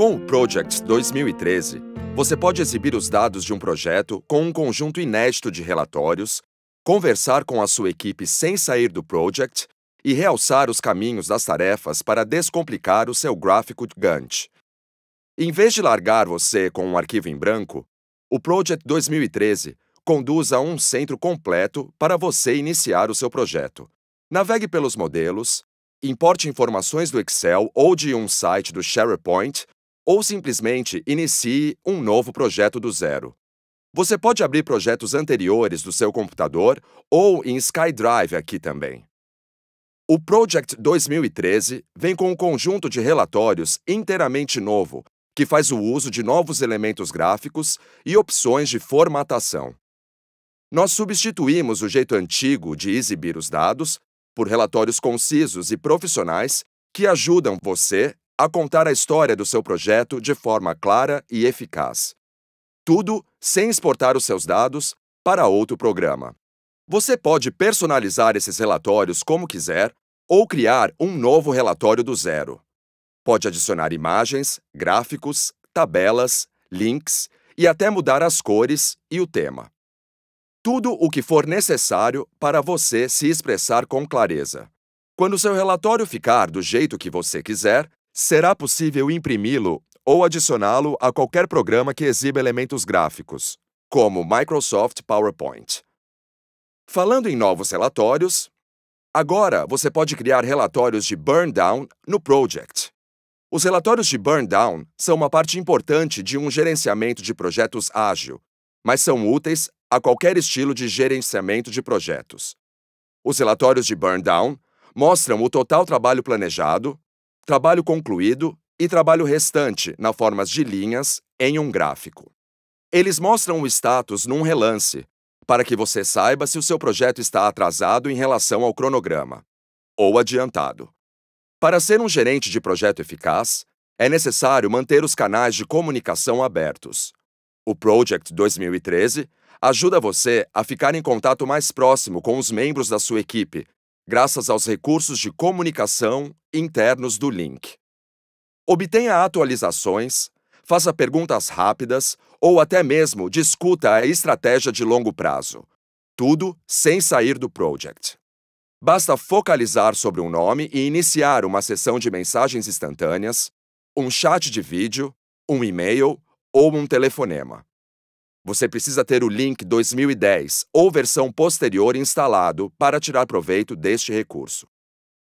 Com o Projects 2013, você pode exibir os dados de um projeto com um conjunto inédito de relatórios, conversar com a sua equipe sem sair do project e realçar os caminhos das tarefas para descomplicar o seu gráfico Gantt. Em vez de largar você com um arquivo em branco, o Project 2013 conduz a um centro completo para você iniciar o seu projeto. Navegue pelos modelos, importe informações do Excel ou de um site do SharePoint ou simplesmente inicie um novo projeto do zero. Você pode abrir projetos anteriores do seu computador ou em SkyDrive aqui também. O Project 2013 vem com um conjunto de relatórios inteiramente novo, que faz o uso de novos elementos gráficos e opções de formatação. Nós substituímos o jeito antigo de exibir os dados por relatórios concisos e profissionais que ajudam você a contar a história do seu projeto de forma clara e eficaz. Tudo sem exportar os seus dados para outro programa. Você pode personalizar esses relatórios como quiser ou criar um novo relatório do zero. Pode adicionar imagens, gráficos, tabelas, links e até mudar as cores e o tema. Tudo o que for necessário para você se expressar com clareza. Quando seu relatório ficar do jeito que você quiser, será possível imprimi-lo ou adicioná-lo a qualquer programa que exiba elementos gráficos, como Microsoft PowerPoint. Falando em novos relatórios, agora você pode criar relatórios de burn down no Project. Os relatórios de burn down são uma parte importante de um gerenciamento de projetos ágil, mas são úteis a qualquer estilo de gerenciamento de projetos. Os relatórios de burn down mostram o total trabalho planejado, trabalho concluído e trabalho restante, na formas de linhas, em um gráfico. Eles mostram o status num relance, para que você saiba se o seu projeto está atrasado em relação ao cronograma ou adiantado. Para ser um gerente de projeto eficaz, é necessário manter os canais de comunicação abertos. O Project 2013 ajuda você a ficar em contato mais próximo com os membros da sua equipe graças aos recursos de comunicação internos do link. Obtenha atualizações, faça perguntas rápidas ou até mesmo discuta a estratégia de longo prazo. Tudo sem sair do project. Basta focalizar sobre um nome e iniciar uma sessão de mensagens instantâneas, um chat de vídeo, um e-mail ou um telefonema. Você precisa ter o Link 2010 ou versão posterior instalado para tirar proveito deste recurso.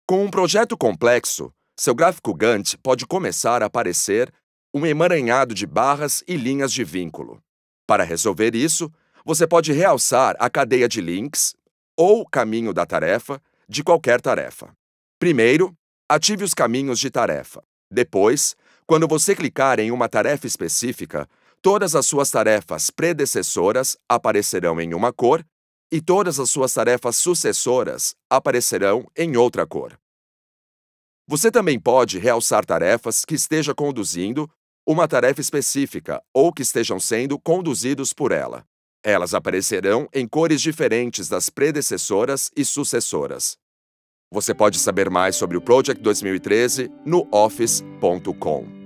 Com um projeto complexo, seu gráfico Gantt pode começar a aparecer um emaranhado de barras e linhas de vínculo. Para resolver isso, você pode realçar a cadeia de links ou caminho da tarefa de qualquer tarefa. Primeiro, ative os caminhos de tarefa. Depois, quando você clicar em uma tarefa específica, Todas as suas tarefas predecessoras aparecerão em uma cor, e todas as suas tarefas sucessoras aparecerão em outra cor. Você também pode realçar tarefas que esteja conduzindo uma tarefa específica ou que estejam sendo conduzidos por ela. Elas aparecerão em cores diferentes das predecessoras e sucessoras. Você pode saber mais sobre o Project 2013 no office.com.